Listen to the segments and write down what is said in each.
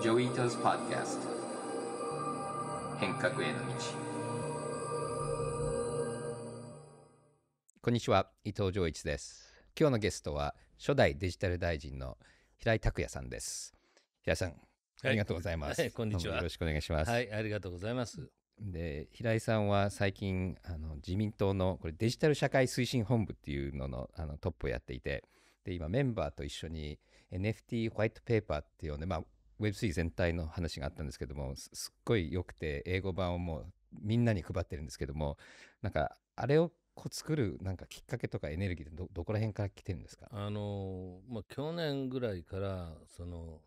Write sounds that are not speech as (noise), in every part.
ジョイトズパーキャスト変革への道こんにちは伊藤浄一です今日のゲストは初代デジタル大臣の平井拓也さんです平井さんありがとうございます、はいはい、こんにちはよろしくお願いしますはいありがとうございますで平井さんは最近あの自民党のこれデジタル社会推進本部っていうののあのトップをやっていてで今メンバーと一緒に NFT ホワイトペーパーっていうので、まあ、Web3 全体の話があったんですけどもすっごい良くて英語版をもうみんなに配ってるんですけどもなんかあれをこう作るなんかきっかけとかエネルギーってどこら辺から来てるんですかあの、まあ、去年ぐらいからその、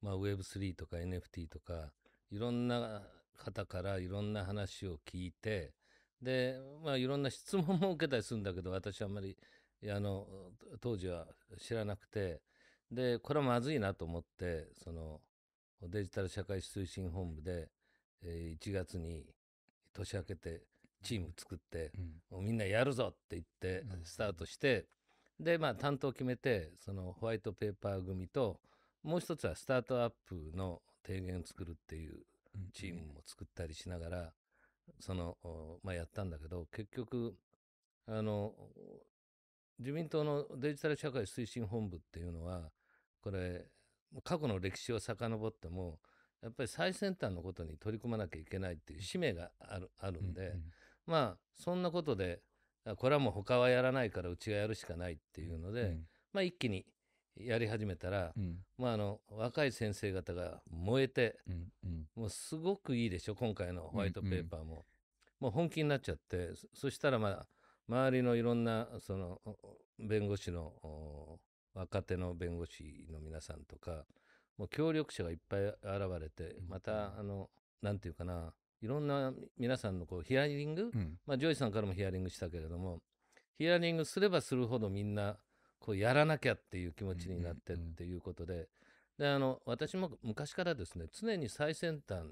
まあ、Web3 とか NFT とかいろんな方からいろんな話を聞いてで、まあ、いろんな質問も受けたりするんだけど私はあんまりあの当時は知らなくてでこれはまずいなと思ってそのデジタル社会推進本部で、えー、1月に年明けてチーム作って、うん、もうみんなやるぞって言ってスタートして、うん、でまあ担当決めてそのホワイトペーパー組ともう一つはスタートアップの提言を作るっていうチームも作ったりしながら、うん、その、まあ、やったんだけど結局あの自民党のデジタル社会推進本部っていうのはこれ過去の歴史を遡ってもやっぱり最先端のことに取り組まなきゃいけないっていう使命があるあるんで、うんうん、まあそんなことでこれはもう他はやらないからうちがやるしかないっていうので、うん、まあ、一気にやり始めたら、うん、まあ、あの若い先生方が燃えて、うんうん、もうすごくいいでしょ今回のホワイトペーパーも、うんうん、もう本気になっちゃってそしたらまあ周りのいろんなその弁護士の若手の弁護士の皆さんとか、もう協力者がいっぱい現れて、また、あの、何て言うかな、いろんな皆さんのこうヒアリング、うん、まあ、ジョイさんからもヒアリングしたけれども、ヒアリングすればするほどみんな、こうやらなきゃっていう気持ちになってっていうことで、で、あの、私も昔からですね、常に最先端、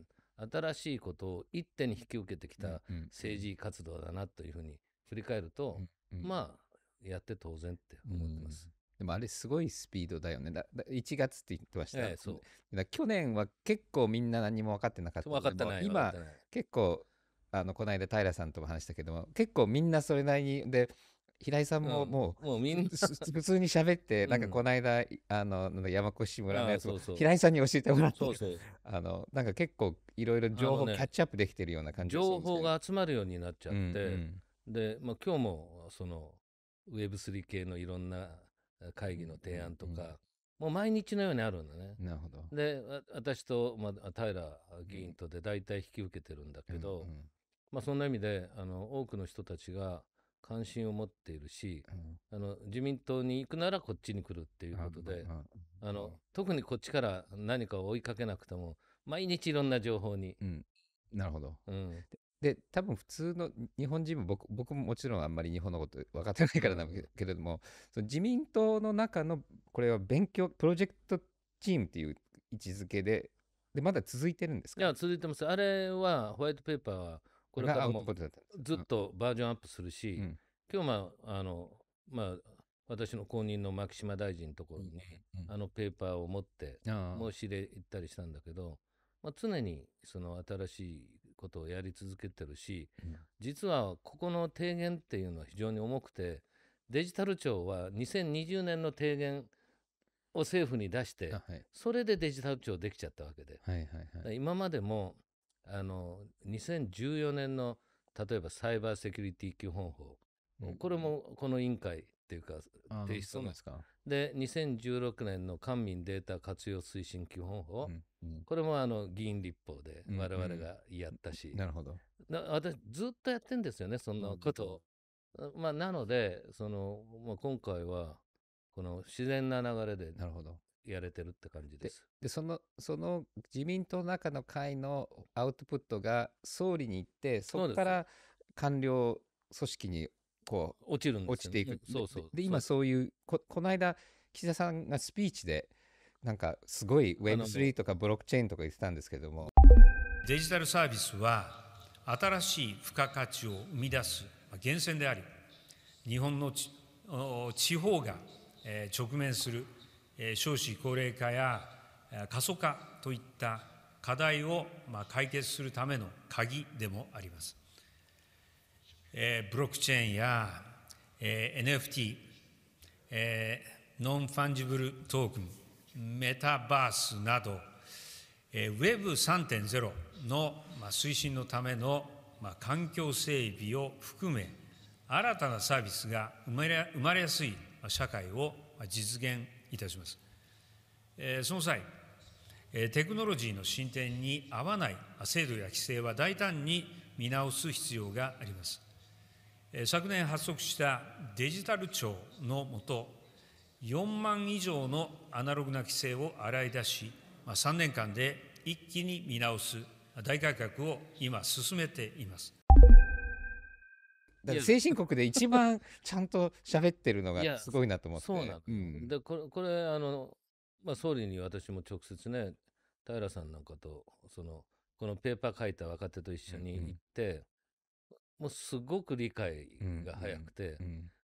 新しいことを一手に引き受けてきた政治活動だなというふうに振り返ると、まあ、やって当然って思ってます。でもあれすごいスピードだよね。だだ1月って言ってました、ええ、そう去年は結構みんな何も分かってなかった分かっない今結構あのこの間平さんとも話したけども結構みんなそれなりにで平井さんももううん、もうみんな普通に喋って、(laughs) なんかこの間あの山越村のやつを。平井さんに教えてもらって (laughs) あのなんか結構いろいろ情報、ね、キャッチアップできてるような感じ、情報が集まるようになっちゃって、うんうん、で、まあ、今日もその Web3 系のいろんな会議の提案とか、もう毎日のようにあるんだね。なるほど。で、私と、まあ、平議員とで大体引き受けてるんだけど、うんうん、まあ、そんな意味であの多くの人たちが関心を持っているし、うん、あの自民党に行くならこっちに来るっていうことで、あの特にこっちから何かを追いかけなくても毎日いろんな情報に。うん、なるほど、うん、で多分普通の日本人も僕僕ももちろんあんまり日本のこと分かってないからなんだけれどもその自民党の中のこれは勉強プロジェクトチームっていう位置づけででまだ続いてるんですかいや続いてますあれはホワイトペーパーはこれからもずっとバージョンアップするし、うん、今日まああのまあ私の後任の牧島大臣のところに、あのペーパーを持って申し入れ行ったりしたんだけど、まあ、常にその新しいことをやり続けてるし、うん、実はここの提言っていうのは非常に重くてデジタル庁は2020年の提言を政府に出して、はい、それでデジタル庁できちゃったわけで、はいはいはい、今までもあの2014年の例えばサイバーセキュリティ基本法これもこの委員会っていうか提出ので2016年の官民データ活用推進基本法、これもあの議員立法で我々がやったし、なるほど私ずっとやってるんですよねそんなことを、まあ、なのでその、まあ、今回はこの自然な流れでなるほどやれてるって感じですでそのその自民党の中の会のアウトプットが総理に行ってそこから官僚組織にこう落ちるんです、ね、落ちていくそうそうで今そういうここの間岸田さんがスピーチでなんかすごい Web3 とかブロックチェーンとか言ってたんですけどもデジタルサービスは新しい付加価値を生み出す源泉であり日本の地方が直面する少子高齢化や過疎化といった課題を解決するための鍵でもあります。えブロックチェーンや、え NFT、えノンファンジブルトークンメタバースなど、え Web3.0 の、まあ、推進のための、まあ、環境整備を含め新たなサービスが生まれ生まれやすい社会を実現いたします。えその際テクノロジーの進展に合わない制度や規制は大胆に見直す必要があります。昨年発足したデジタル庁のもと、4万以上のアナログな規制を洗い出し、3年間で一気に見直す大改革を今、進めています。だ先進国で一番ちゃんと喋ってるのがすごいなと思って。そうな、うん、でこれこれあの、まあ、総理に私も直接ね平さんなんかとそのこのペーパー書いた若手と一緒に行って、もうすごく理解が早くて、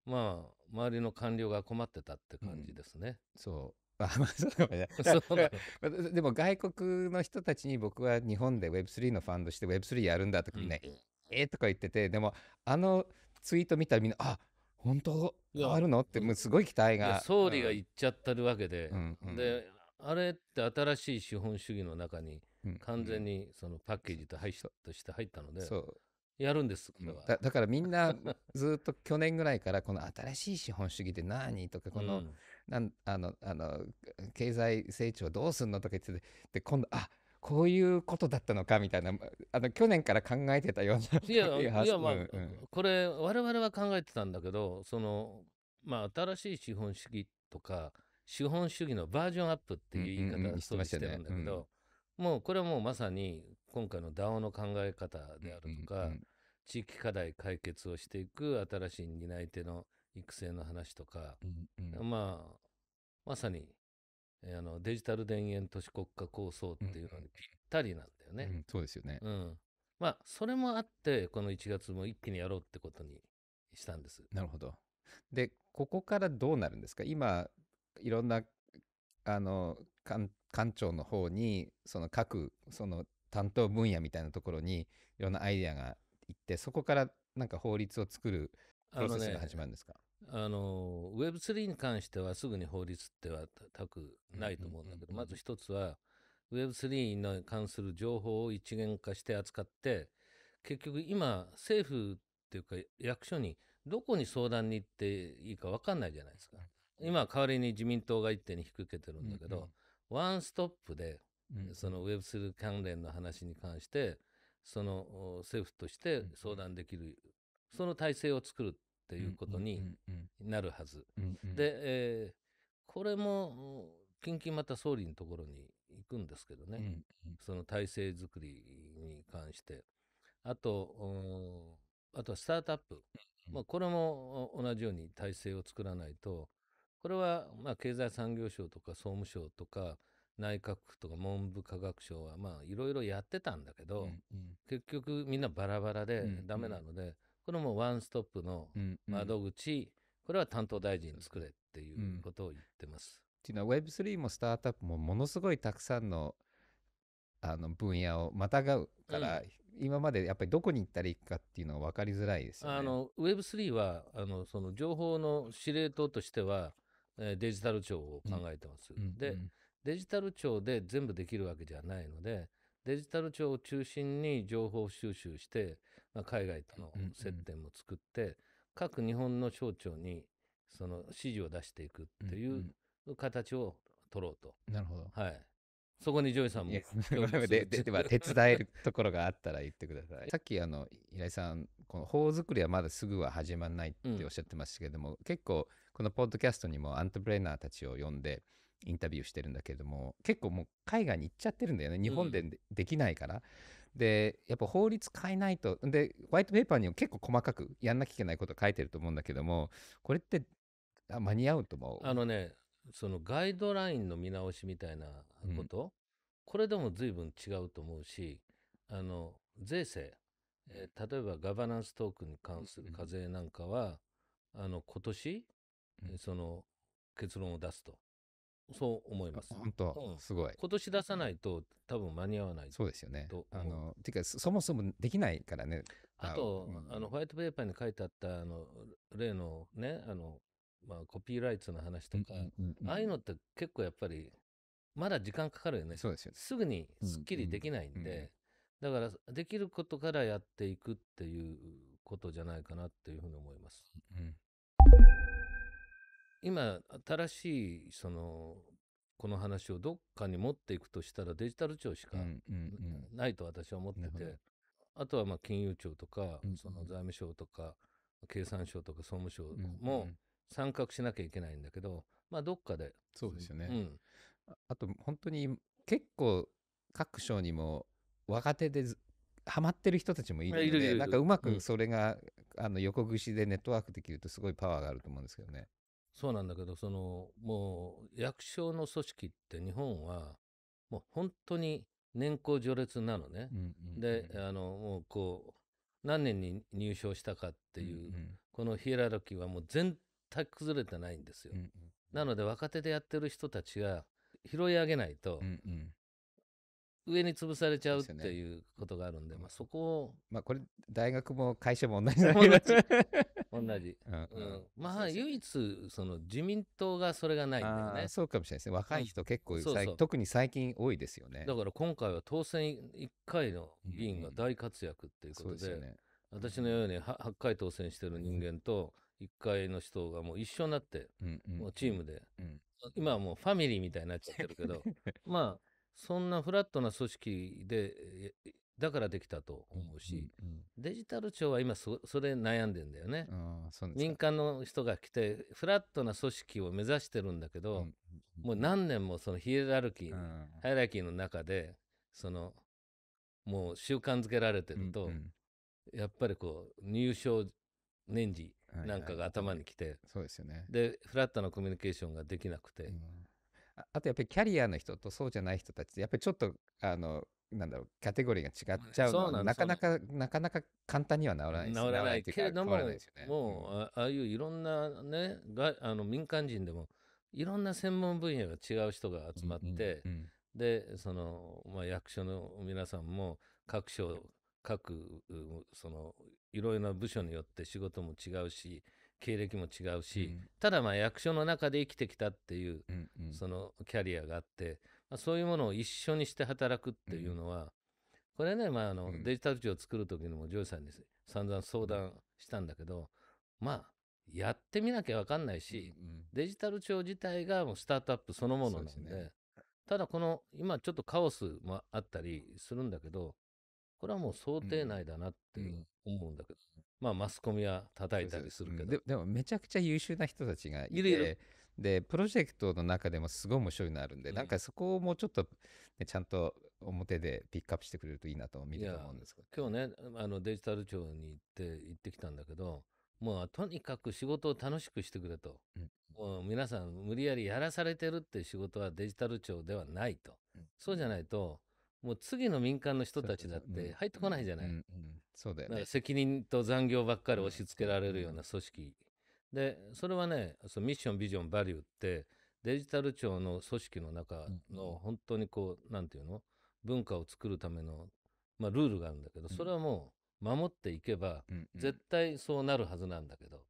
まあ、周りの官僚が困ってたって感じですね。そう。(laughs) そう (laughs) (laughs) でも外国の人たちに僕は日本で Web3 のファンドして Web3 やるんだとかね、ええとか言ってて、でもあのツイート見たらみんな、あ本当あるのってもうすごい期待が。総理が言っちゃってるわけで、で、あれって新しい資本主義の中に完全にそのパッケージとして入ったので。そうやるんです、うん、だからみんな (laughs) ずっと去年ぐらいからこの新しい資本主義って何とかこのうん、なんあのあの経済成長どうすんのとか言っててで今度あこういうことだったのかみたいなあの去年から考えてたようないや (laughs) いやまあ、これ我々は考えてたんだけどそのまあ新しい資本主義とか資本主義のバージョンアップっていう言い方をしてるんだけど、もうこれはもうまさに今回の DAO の考え方であるとか、うんうん、地域課題解決をしていく新しい担い手の育成の話とか、うんうん、まあ、まさに、えー、あのデジタル田園都市国家構想っていうのにぴったりなんだよね。うんうん、そうですよね。うん。まあ、それもあって、この1月も一気にやろうってことにしたんです。なるほど。で、ここからどうなるんですか今、いろんな、あの、官官庁の方に、その各、その担当分野みたいなところにいろんなアイデアがいってそこからなんか法律を作るプロセスが始まるんですかあの、ね、Web3 に関してはすぐに法律ってはたくないと思うんだけど、まず一つは Web3 に関する情報を一元化して扱って結局今政府っていうか役所にどこに相談に行っていいか分かんないじゃないですか。今代わりに自民党が一手に引き受けてるんだけど、うんうん、ワンストップでその Web3 関連の話に関して、その政府として相談できる、その体制を作るっていうことになるはず。で、えー、これも、近々また総理のところに行くんですけどね、その体制づくりに関して。あと、あとはスタートアップ。まあ、これも同じように体制を作らないと、これは、まあ、経済産業省とか総務省とか、内閣府とか文部科学省はまあいろいろやってたんだけど、うんうん、結局みんなバラバラでダメなので、うんうん、これもワンストップの窓口、これは担当大臣に作れっていうことを言ってます。っていうのは Web3 もスタートアップもものすごいたくさんのあの分野をまたがうから、うん、今までやっぱりどこに行ったらいいかっていうのは分かりづらいですよね。Web3 はあのその情報の司令塔としては、えー、デジタル庁を考えてます。うん、で、うん、デジタル庁で全部できるわけじゃないので、デジタル庁を中心に情報収集して、まあ、海外との接点も作って、うんうん、各日本の省庁にその指示を出していくっていう形を取ろうと。うんうん、なるほど。はい。そこにジョイさんも。ででは手伝えるところがあったら言ってください。(laughs) さっきあの平井さん、この法作りはまだすぐは始まらないっておっしゃってましたけども、うん、結構このポッドキャストにもアントプレーナーたちを呼んで、インタビューしてるんだけれども結構もう海外に行っちゃってるんだよね日本でできないから、でやっぱ法律変えないとでホワイトペーパーにも結構細かくやんなきゃいけないこと書いてると思うんだけどもこれって間に合うと思うあのねそのガイドラインの見直しみたいなこと、うん、これでも随分違うと思うしあの税制、えー、例えばガバナンストークンに関する課税なんかは、うん、あの今年、その結論を出すと。そう思います。本当、うん、すごい。今年出さないと多分間に合わない。そうですよね。あの、てか、そもそもできないからね。あと、うん、あの、ホワイトペーパーに書いてあった、あの、例のね、あの、まあ、コピーライツの話とか、ああいうのって結構やっぱり、まだ時間かかるよね。そうですよね。すぐにすっきりできないんで、だから、できることからやっていくっていうことじゃないかなっていうふうに思います。うん今新しいそのこの話をどっかに持っていくとしたらデジタル庁しかないと私は思ってて、うんうんうん、あとはまあ金融庁とか、うんうん、その財務省とか経産省とか総務省も参画しなきゃいけないんだけど、うんうん、まあどっかでそうですよね、うん、あと本当に結構各省にも若手でハマってる人たちもいるのでなんかうまくそれが、あの横串でネットワークできるとすごいパワーがあると思うんですけどね。そうなんだけど、その、もう役所の組織って日本は、もう本当に年功序列なのね。で、あの、もうこう、何年に入賞したかっていう、うんうん、このヒエラルキーはもう全体崩れてないんですよ。うんうん、なので、若手でやってる人たちが拾い上げないと、うんうん、上に潰されちゃうっていうことがあるんで、まあ、そこを。まあ、これ、大学も会社も同じだけど。同じ。まあ、唯一、その自民党がそれがないんだよね。そうかもしれないですね。若い人結構、特に最近多いですよね。だから今回は当選1回の議員が大活躍っていうことで、私のように 8, 回当選してる人間と、1回の人がもう一緒になって、もうチームで、今はもうファミリーみたいになっちゃってるけど、(laughs) まあ、そんなフラットな組織でだからできたと思うし、うんうん、デジタル庁は今それ悩んでんだよね民間の人が来てフラットな組織を目指してるんだけど、うん、もう何年もそのヒエラルキー、ハイラキーの中でそのもう習慣づけられてると、うんうんやっぱりこう入賞年次なんかが頭にきて、でフラットなコミュニケーションができなくて、うん、あとやっぱりキャリアの人とそうじゃない人たちってやっぱりちょっとあのなんだろうカテゴリーが違っちゃうのはなかなかなかなか簡単には治らないです治らないけれども、ね、もうああいういろんなねがあの民間人でもいろんな専門分野が違う人が集まって、うんうんうんでその、まあ、役所の皆さんも各所各そのいろいろな部署によって仕事も違うし経歴も違うし、うん、ただまあ役所の中で生きてきたっていう、うんうん、そのキャリアがあって、まあ、そういうものを一緒にして働くっていうのは、これね、まああのデジタル庁を作る時にもジョイさんに散々相談したんだけど、まあやってみなきゃ分かんないし、うんうん、デジタル庁自体がもうスタートアップそのものなんで、ね、ただこの今ちょっとカオスもあったりするんだけどこれはもう想定内だなって思うんだけど、まあ、マスコミは叩いたりするけど、うん、でもめちゃくちゃ優秀な人たちがいてでプロジェクトの中でもすごい面白いのあるんで、うん、なんかそこをもうちょっと、ね、ちゃんと表でピックアップしてくれるといいなと見ると思うんですけど、今日ねあのデジタル庁に行って行ってきたんだけどもうとにかく仕事を楽しくしてくれと、うん、もう皆さん無理やりやらされてるって仕事はデジタル庁ではないと、そうじゃないともう次の民間の人たちだって入ってこないじゃない。そうだよね。責任と残業ばっかり押し付けられるような組織。で、それはね、そのミッション、ビジョン、バリューって、デジタル庁の組織の中の本当にこう、なんていうの文化を作るための、まあ、ルールがあるんだけど、それはもう守っていけば、絶対そうなるはずなんだけど、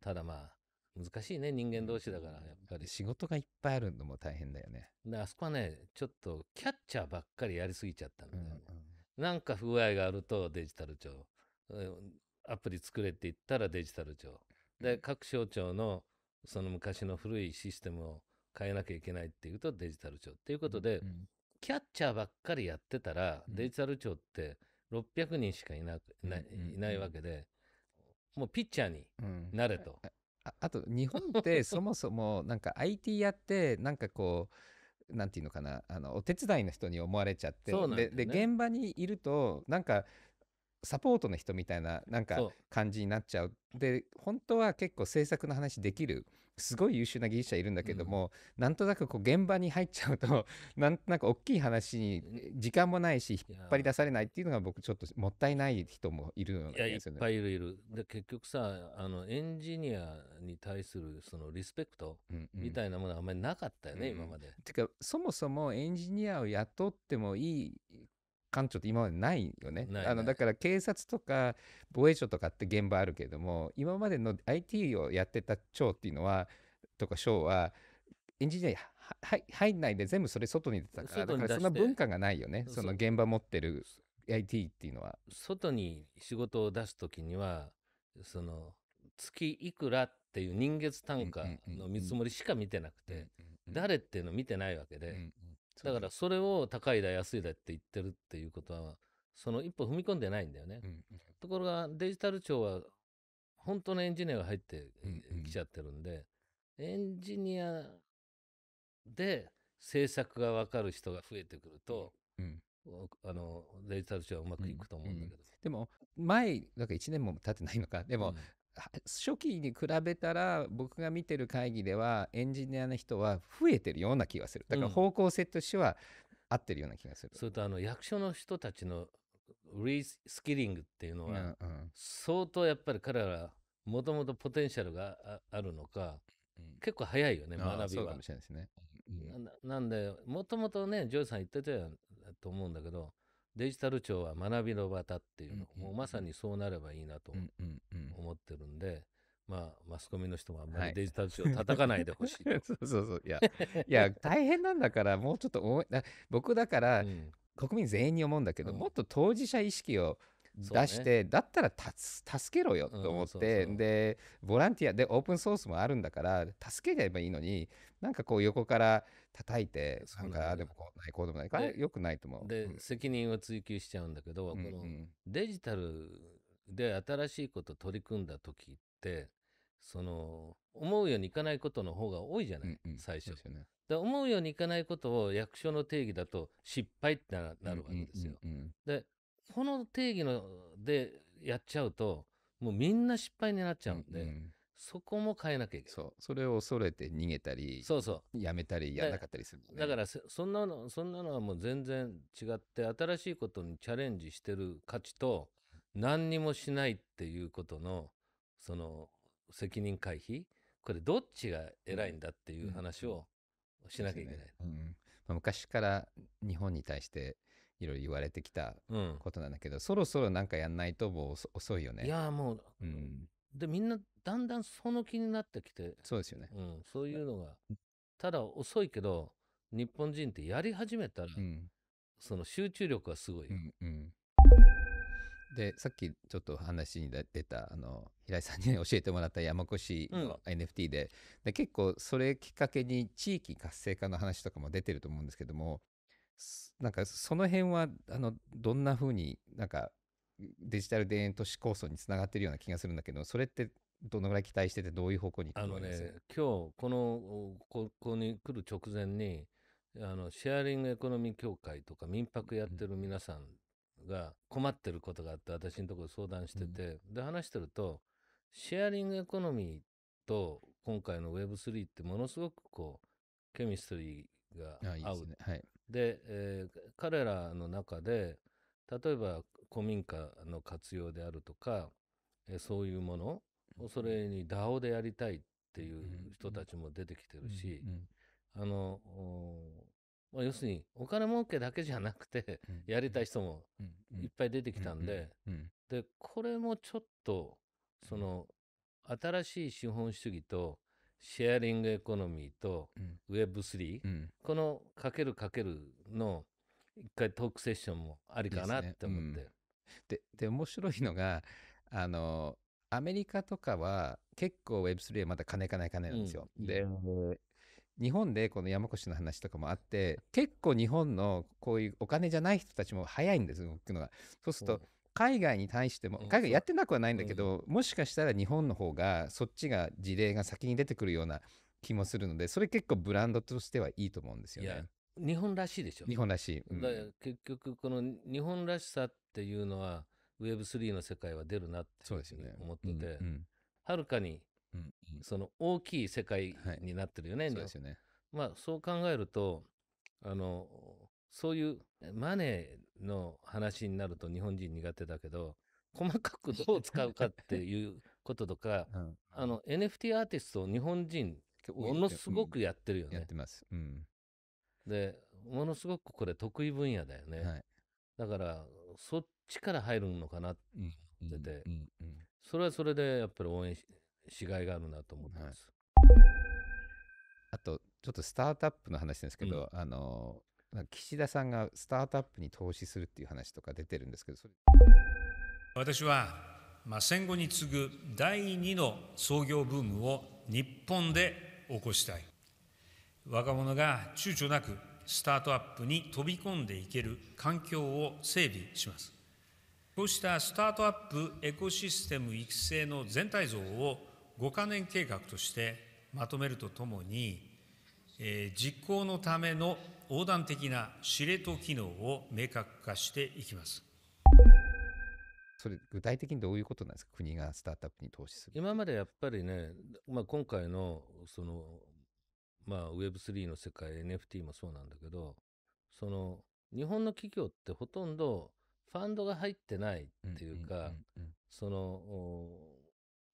ただまあ、難しいね、人間同士だから、やっぱり。仕事がいっぱいあるのも大変だよね。で、あそこはね、ちょっとキャッチャーばっかりやりすぎちゃったんだよね。うんうん、なんか不具合があるとデジタル庁、アプリ作れって言ったらデジタル庁。で、各省庁のその昔の古いシステムを変えなきゃいけないっていうとデジタル庁。っていうことで、うんうん、キャッチャーばっかりやってたら、デジタル庁って600人しかいな,、いないわけで、もうピッチャーになれと。うんあ (laughs) あと日本ってそもそもなんか IT やってなんかこうなんていうのかなあのお手伝いの人に思われちゃってそねでで現場にいるとなんかサポートの人みたいななんか感じになっちゃうで本当は結構制作の話できるすごい優秀な技術者いるんだけども、うん、なんとなくこう現場に入っちゃうと (laughs) なんとなく大きい話に時間もないし引っ張り出されないっていうのが僕ちょっともったいない人もいるような気がする、ね、いっぱいいるいるで結局さあのエンジニアに対するそのリスペクトみたいなものはあんまりなかったよね、うんうん、今まで。てかそもそもエンジニアを雇ってもいい官庁って今までないよねあのだから警察とか防衛省とかって現場あるけれども今までの IT をやってた庁っていうのはとか省はエンジニアは入んないで全部それ外に出たからだからそんな文化がないよねその現場持ってる IT っていうのは。外に仕事を出す時にはその月いくらっていう人月単価の見積もりしか見てなくて誰っていうの見てないわけでだからそれを高いだ安いだって言ってるっていうことはその一歩踏み込んでないんだよね。うんうん、ところがデジタル庁は本当のエンジニアが入ってきちゃってるんで、うんうん、エンジニアで政策が分かる人が増えてくると、うん、あのデジタル庁はうまくいくと思うんだけど、うんうん、でも前んか1年も経ってないのかでも、初期に比べたら僕が見てる会議ではエンジニアの人は増えてるような気がするだから方向性としては合ってるような気がする、うん、それとあの役所の人たちのリスキリングっていうのは相当やっぱり彼らもともとポテンシャルがあるのか、結構早いよね学びは。そうかもしれないですね、ん、ななんでもともとねジョイさん言ってたと思うんだけどデジタル庁は学びの場だっていうの、うんうん、もうまさにそうなればいいなと思ってるんで、まあ、マスコミの人もあんまりデジタル庁叩かないでほしい、はい、そうそうそう。いや、いや大変なんだから、もうちょっと思い、僕だから、うん、国民全員に思うんだけど、うん、もっと当事者意識を出して、ね、だったら助けろよと思って、うん、でボランティアでオープンソースもあるんだから助ければいいのになんかこう横から叩いてなんかでもこうないこうでもないよくないと思う。で、うん、責任を追及しちゃうんだけど、うんうん、このデジタルで新しいこと取り組んだ時ってその思うようにいかないことの方が多いじゃない、うんうん、最初。で思うようにいかないことを役所の定義だと失敗ってなるわけですよ。でこの定義のでやっちゃうと、もうみんな失敗になっちゃうんで、うんうんそこも変えなきゃいけない。そう。それを恐れて逃げたり、そうそう。やめたり、やらなかったりする、ね、だからそんなの、そんなのはもう全然違って、新しいことにチャレンジしてる価値と、何にもしないっていうことの、その、責任回避これどっちが偉いんだっていう話をしなきゃいけない。うん、うんうん、昔から日本に対して、いろいろ言われてきたことなんだけど、うん、そろそろなんかやんないともう遅いよね。いやもう、うん、でみんなだんだんその気になってきてそうですよね、うん、そういうのがただ遅いけど日本人ってやり始めたら、うん、その集中力はすごい。うんうんでさっきちょっと話に出たあの平井さんに (laughs) 教えてもらった山越の NFT でうん、で結構それきっかけに地域活性化の話とかも出てると思うんですけどもなんかその辺はあのどんな風になんかデジタル田園都市構想につながってるような気がするんだけどそれってどのぐらい期待しててどういう方向にあのね今日このここに来る直前にあのシェアリングエコノミー協会とか民泊やってる皆さんが困ってることがあって私のところ相談してて、うん、で話してるとシェアリングエコノミーと今回の Web3 ってものすごくこうケミストリーが合う、ねはい、で、えー彼らの中で例えば古民家の活用であるとか、えーそういうものをそれに DAO でやりたいっていう人たちも出てきてるし、うんあのまあ、要するにお金儲けだけじゃなくてやりたい人もいっぱい出てきたんで、うんうんでこれもちょっとその新しい資本主義とシェアリングエコノミーと Web3、うん、このかけるかけるの一回トークセッションもありかなって思って。で、ねうん、で面白いのがあのアメリカとかは結構 Web3 はまだ金金金なんですよ。うん、で、日本でこの山越の話とかもあって結構日本のこういうお金じゃない人たちも早いんです動くのが。そうすると、海外に対しても海外やってなくはないんだけど、もしかしたら日本の方がそっちが事例が先に出てくるような気もするのでそれ結構ブランドとしてはいいと思うんですよね。日本らしいでしょ日本らしい、うん、結局この日本らしさっていうのは Web3 の世界は出るなって思ってて、はるかにその大きい世界になってるよね、そうですよねそう考えるとあのそういうマネーの話になると日本人苦手だけど、細かくどう使うかっていうこととか、うん、あの NFT アーティストを日本人ものすごくやってるよね。うん、やってます。うん、で、ものすごくこれ得意分野だよね。はい、だから、そっちから入るのかなってってて、それはそれでやっぱり応援ししがいがあるなと思ってます。はいあとちょっとスタートアップの話ですけど、うん、あの岸田さんがスタートアップに投資するっていう話とか出てるんですけど私はまあ、戦後に次ぐ第2の創業ブームを日本で起こしたい若者が躊躇なくスタートアップに飛び込んでいける環境を整備しますこうしたスタートアップエコシステム育成の全体像を5か年計画としてまとめるとともに、え実行のための横断的な司令塔機能を明確化していきます。それ具体的にどういうことなんですか国がスタートアップに投資する今までやっぱりね、まあ、今回のその、まあ、Web3 の世界 NFT もそうなんだけどその日本の企業ってほとんどファンドが入ってないっていうか、その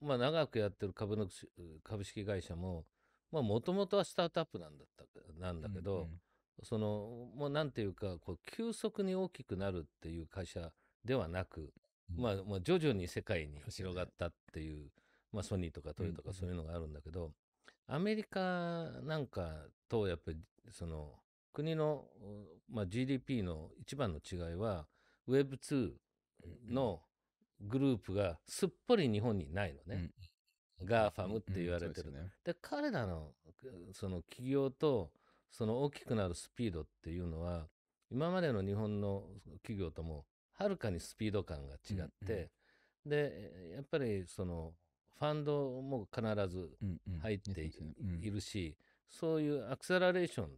まあ、長くやってる株の株式会社ももともとはスタートアップなんだったなんだけど、うんうんその、もうなんていうか、こう、急速に大きくなるっていう会社ではなく、うん、まあ、まあ、徐々に世界に広がったっていう、まあ、ソニーとかトヨとかそういうのがあるんだけど、うん、アメリカなんかと、やっぱり、その、国の、まあ、GDP の一番の違いは、Web2 のグループがすっぽり日本にないのね。うん、ガーファムって言われてる、ね。で、彼らの、その企業と、その大きくなるスピードっていうのは、今までの日本の企業とも、はるかにスピード感が違って、うんうん、で、やっぱりその、ファンドも必ず入っているし、そういうアクセラレーション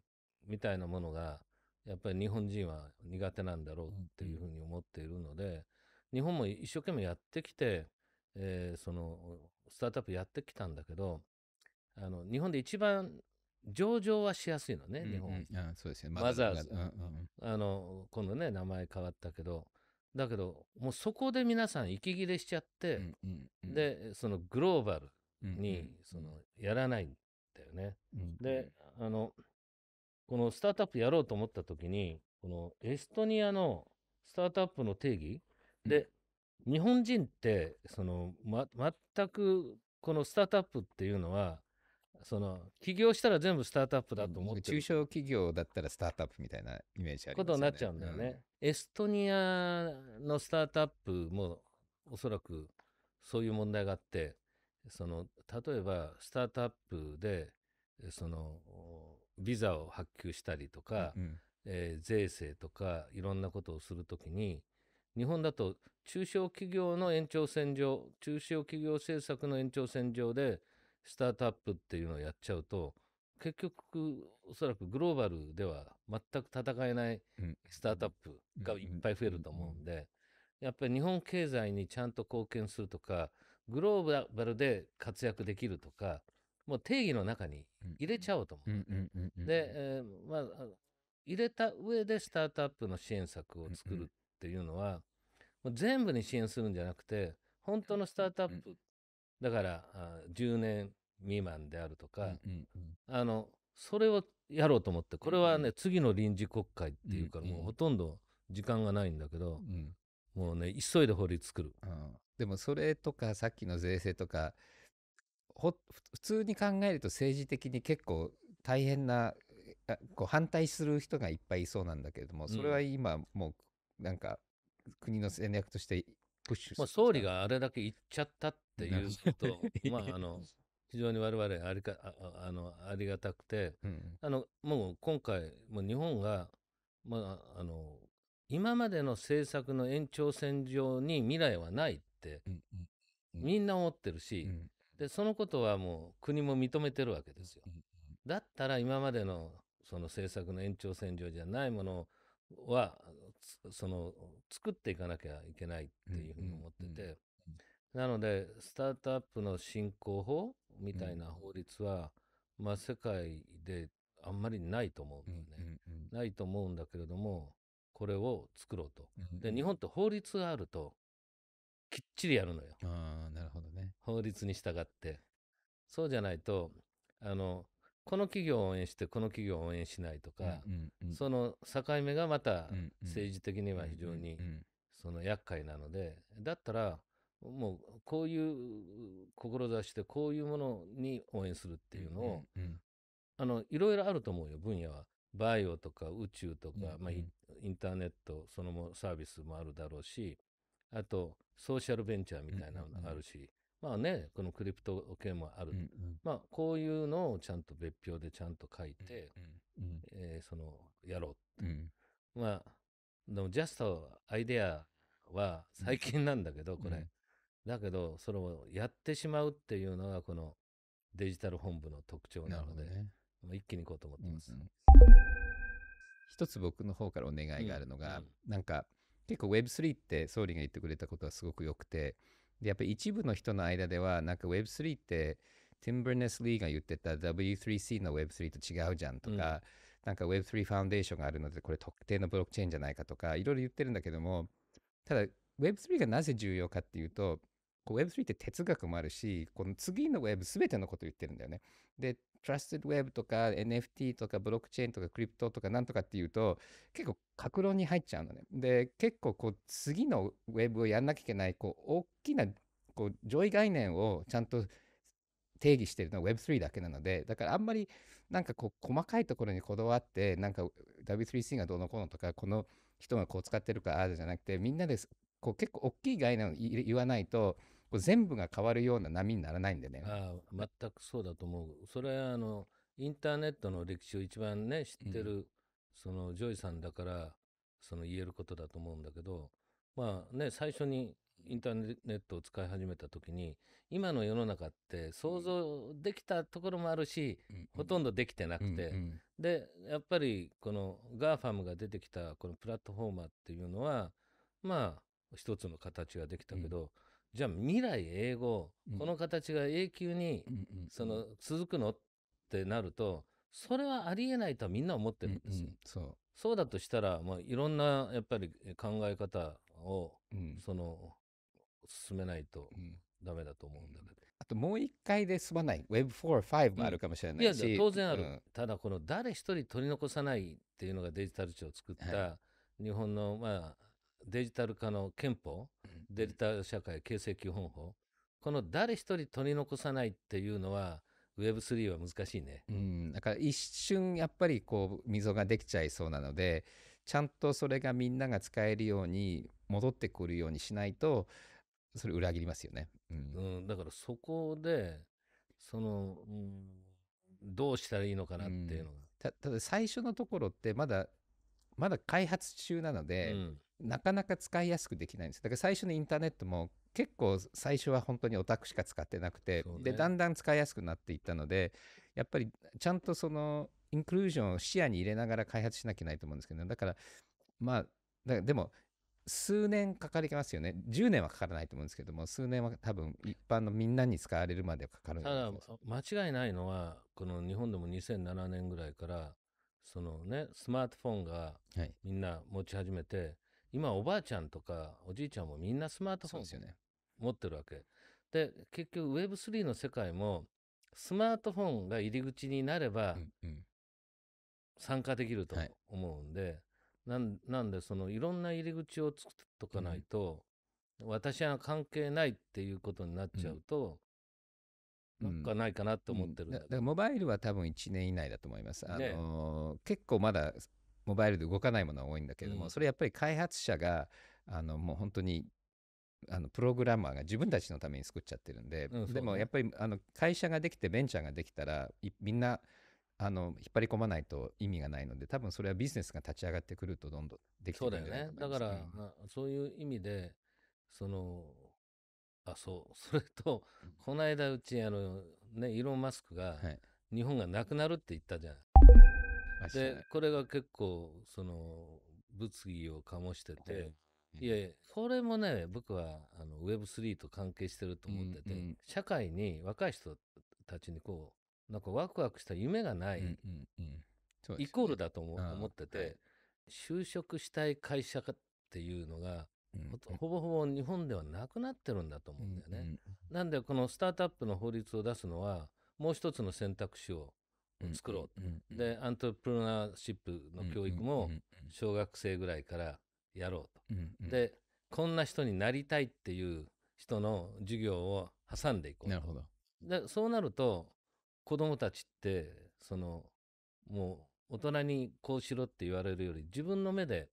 みたいなものが、やっぱり日本人は苦手なんだろうっていうふうに思っているので、日本も一生懸命やってきて、えー、その、スタートアップやってきたんだけど、あの、日本で一番上場はしやすいのね、日本。そうですマザーズ。あの、今度ね、名前変わったけど、だけど、もうそこで皆さん息切れしちゃって、で、そのグローバルに、その、やらないんだよね。で、あの、このスタートアップやろうと思った時に、このエストニアのスタートアップの定義で、日本人って、その、ま、全く、このスタートアップっていうのは、その起業したら全部スタートアップだと思って中小企業だったらスタートアップみたいなイメージありますよね。ことになっちゃうんだよね。エストニアのスタートアップもおそらくそういう問題があってその例えばスタートアップでそのビザを発給したりとか、うん、えー、税制とかいろんなことをするときに日本だと中小企業の延長線上中小企業政策の延長線上でスタートアップっていうのをやっちゃうと、結局、おそらくグローバルでは全く戦えないスタートアップがいっぱい増えると思うんで、やっぱり日本経済にちゃんと貢献するとか、グローバルで活躍できるとか、もう定義の中に入れちゃおうと思う。で、えー、まあ、入れた上でスタートアップの支援策を作るっていうのは、もう全部に支援するんじゃなくて、本当のスタートアップっだから、10年未満であるとか、うんうんうん、あの、それをやろうと思って、これはね、次の臨時国会っていうから、もうほとんど時間がないんだけど、うん、もうね、急いで法律作る。うん、でも、それとか、さっきの税制とか、普通に考えると政治的に結構大変なこう反対する人がいっぱいいそうなんだけれどもそれは今もうなんか国の戦略としてプッシュする。まあ、総理があれだけ言っちゃったっていうと、(laughs) まあ、あの、非常に我々ありかああのありがたくて、うん、あのもう今回、もう日本が、まあ、あの今までの政策の延長線上に未来はないって、うんうん、みんな思ってるし、で、そのことはもう国も認めてるわけですよ。だったら今までのその政策の延長線上じゃないものはその、作っていかなきゃいけないっていうふうに思ってて、なので、スタートアップの振興法みたいな法律は、うん、まあ、世界であんまりないと思うんだよね、ないと思うんだけれども、これを作ろうと。うんうん、で、日本って法律があると、きっちりやるのよ。ああ、なるほどね。法律に従って。そうじゃないと、あの、この企業を応援して、この企業を応援しないとか、うんうんうん、その境目がまた政治的には非常にその厄介なので、だったら、もうこういう志でこういうものに応援するっていうのを、うんうんうん、あのいろいろあると思うよ分野は。バイオとか宇宙とか、うんうん、まあ、インターネットそのもサービスもあるだろうしあとソーシャルベンチャーみたいなのがあるし、うまあね、このクリプト系もある。うんうん、まあ、こういうのをちゃんと別表でちゃんと書いて、うんうん、えー、その、やろう、うん、まあ、でも、ジャストアイデアは最近なんだけど、これ。うん、だけど、それをやってしまうっていうのが、このデジタル本部の特徴なので、ね、一気にいこうと思ってます。うんうん、一つ僕の方からお願いがあるのが、うんうん、なんか、結構 Web3 って総理が言ってくれたことはすごく良くて、で、やっぱり一部の人の間では、なんか Web3 って、ティンブルネス・リーが言ってた W3C の Web3 と違うじゃんとか、うん、なんか Web3 ファンデーションがあるので、これ特定のブロックチェーンじゃないかとか、いろいろ言ってるんだけども、ただ Web3 がなぜ重要かっていうと、Web3 って哲学もあるし、この次の Web 全てのこと言ってるんだよね。で、Trusted Web とか NFT とかブロックチェーンとかクリプトとかなんとかっていうと、結構格論に入っちゃうのね。で、結構こう次の Web をやんなきゃいけない、こう大きなこう上位概念をちゃんと定義してるのは Web3 だけなので、だからあんまりなんかこう細かいところにこだわって、なんか W3C がどうのこうのとか、この人がこう使ってるからああじゃなくて、みんなでこう結構大きい概念を言わないと、これ全部が変わるような波にならないんでね。ああ全くそうだと思う。それはあのインターネットの歴史を一番ね知ってる、うん、そのジョイさんだからその言えることだと思うんだけどまあね最初にインターネットを使い始めた時に今の世の中って想像できたところもあるし、うんほとんどできてなくて、うんうん、でやっぱりこの GAFAM が出てきたこのプラットフォーマーっていうのはまあ一つの形ができたけど、うんじゃあ未来英語、この形が永久に、その続くのってなると、それはありえないとはみんな思ってるんですよ。うんうん、そうそうだとしたら、まあ、いろんなやっぱり考え方を、うん、その進めないと。ダメだと思うんだけど、うん、あともう一回で済まない Web45 もあるかもしれないし、うん、いや当然ある、ただこの誰一人取り残さないっていうのがデジタル庁を作った、日本の、まあ、デジタル化の憲法、デジタル社会形成基本法、この誰一人取り残さないっていうのは、Web3 は難しいね。うん、だから一瞬やっぱりこう溝ができちゃいそうなので、ちゃんとそれがみんなが使えるように戻ってくるようにしないと、それ裏切りますよね。うん、うん、だからそこで、その、うん、どうしたらいいのかなっていうのが。うん、たただ最初のところってまだまだ開発中なので、うん、なかなか使いやすくできないんですだから最初のインターネットも結構最初は本当にオタクしか使ってなくて、ね、でだんだん使いやすくなっていったのでやっぱりちゃんとそのインクルージョンを視野に入れながら開発しなきゃいけないと思うんですけど、ね、だからまあだでも数年かかりますよね10年はかからないと思うんですけども数年は多分一般のみんなに使われるまでかかるただ間違いないのはこの日本でも2007年ぐらいからそのねスマートフォンがみんな持ち始めて、はい今おばあちゃんとかおじいちゃんもみんなスマートフォン持ってるわけで、ね、結局 Web3 の世界もスマートフォンが入り口になれば参加できると思うんで、なんでそのいろんな入り口を作っとかないと、うん、私は関係ないっていうことになっちゃうと、うんなんかないかなと思ってる、うん、だからモバイルは多分1年以内だと思います。あのーね、結構まだモバイルで動かないものが多いんだけれども、うん、それやっぱり開発者があのもう本当にあのプログラマーが自分たちのために作っちゃってるんで、うんね、でもやっぱりあの会社ができてベンチャーができたらみんなあの引っ張り込まないと意味がないので多分それはビジネスが立ち上がってくるとどんどんできてくるんだよねだから、うん、そういう意味でそのあそう (laughs) それと、この間うちあのねイーロン・マスクが、日本がなくなるって言ったじゃん、で、これが結構、その、物議を醸してて、いやいや、これもね、僕は、あの、Web3 と関係してると思ってて、うんうん、社会に若い人たちにこう、なんかワクワクした夢がない、うんうんうん、イコールだと思,、思ってて、はい、就職したい会社っていうのが、ほぼほぼ日本ではなくなってるんだと思うんだよね。うんうん、なんでこのスタートアップの法律を出すのはもう一つの選択肢を作ろう。で、アントプロナーシップの教育も小学生ぐらいからやろうと。で、こんな人になりたいっていう人の授業を挟んでいこう。なるほど。で、そうなると、子供たちって、その、もう大人にこうしろって言われるより、自分の目で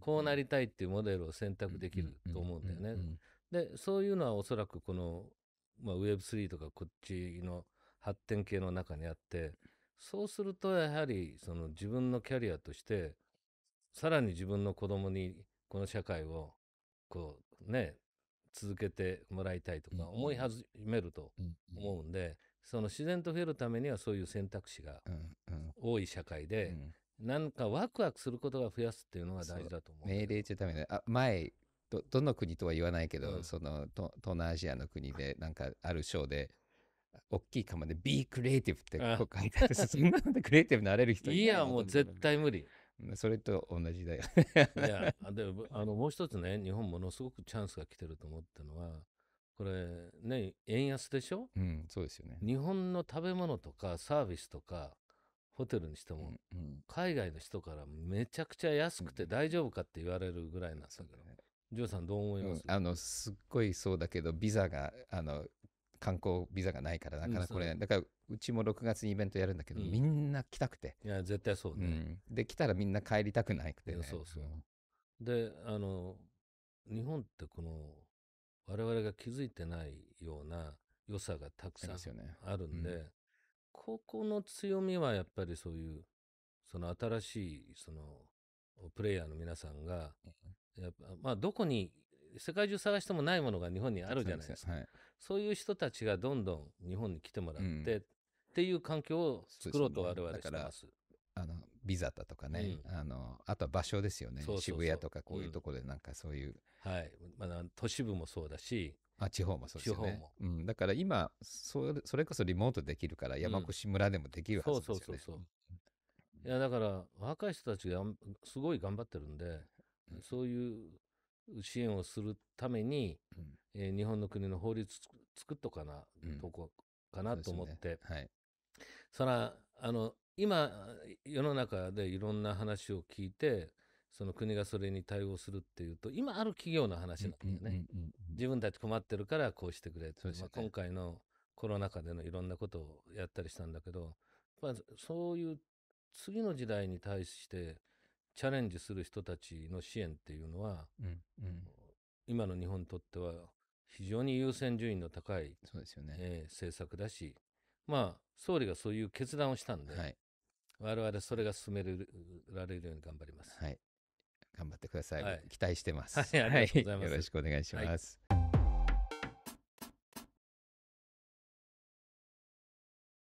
こうなりたいっていうモデルを選択できると思うんだよね。で、そういうのはおそらくこの、まあ、Web3 とかこっちの発展系の中にあって、そうするとやはりその自分のキャリアとしてさらに自分の子供にこの社会をこうね続けてもらいたいとか思い始めると思うんでその自然と増えるためにはそういう選択肢が多い社会でなんかワクワクすることが増やすっていうのが大事だと思う命令中ダメだあ前どどの国とは言わないけど、うん、その東南アジアの国でなんかあるショーで大きい釜で Be Creative ってこう書いてある。そんなので (laughs) クリエイティブになれる人いいや、もう絶対無理。それと同じだよ。いや、であのもう一つね、日本ものすごくチャンスが来てると思ったのは、これね、円安でしょうん、そうですよね。日本の食べ物とかサービスとか、ホテルにしても、うんうん、海外の人からめちゃくちゃ安くて大丈夫かって言われるぐらいなんだけど、うん、ジョーさんどう思います、うん、あのすっごいそうだけどビザがあの観光ビザがないから、なかなかこれ、うん、だからうちも6月にイベントやるんだけど、うん、みんな来たくて。いや、絶対そうね、で、来たらみんな帰りたくないくて、ね、そうそう。で、あの、日本ってこの、我々が気づいてないような良さがたくさんあるんで、ね、ここの強みはやっぱりそういう、その新しい、その、プレイヤーの皆さんが、やっぱまあ、どこに世界中探してもないものが日本にあるじゃないですか。はい、そういう人たちがどんどん日本に来てもらって、うん、っていう環境を作ろうと我々してます。あのビザだとかね、うん、あのあとは場所ですよね渋谷とかこういうところでなんかそういう、うん、はいまあ、都市部もそうだしあ地方もそうですよね、うん、だから今それそれこそリモートできるから山越村でもできるはずですよね、そうそうそうそういやだから若い人たちがすごい頑張ってるんで、そういう支援をするために、うん、えー、日本の国の法律作っとかな、うん、とこかなと思って、ね、はい、そらあの今世の中でいろんな話を聞いてその国がそれに対応するっていうと今ある企業の話なんだよね、自分たち困ってるからこうしてくれって、ね、まあ、今回のコロナ禍でのいろんなことをやったりしたんだけど、まあ、そういう次の時代に対してチャレンジする人たちの支援っていうのは、うんうん、今の日本にとっては非常に優先順位の高いそうですよね、えー、政策だし、まあ、総理がそういう決断をしたんで、はい、我々それが進められるように頑張ります。はい、頑張ってくださいはい、期待してます。はい、ありがとうございます。よろしくお願いします。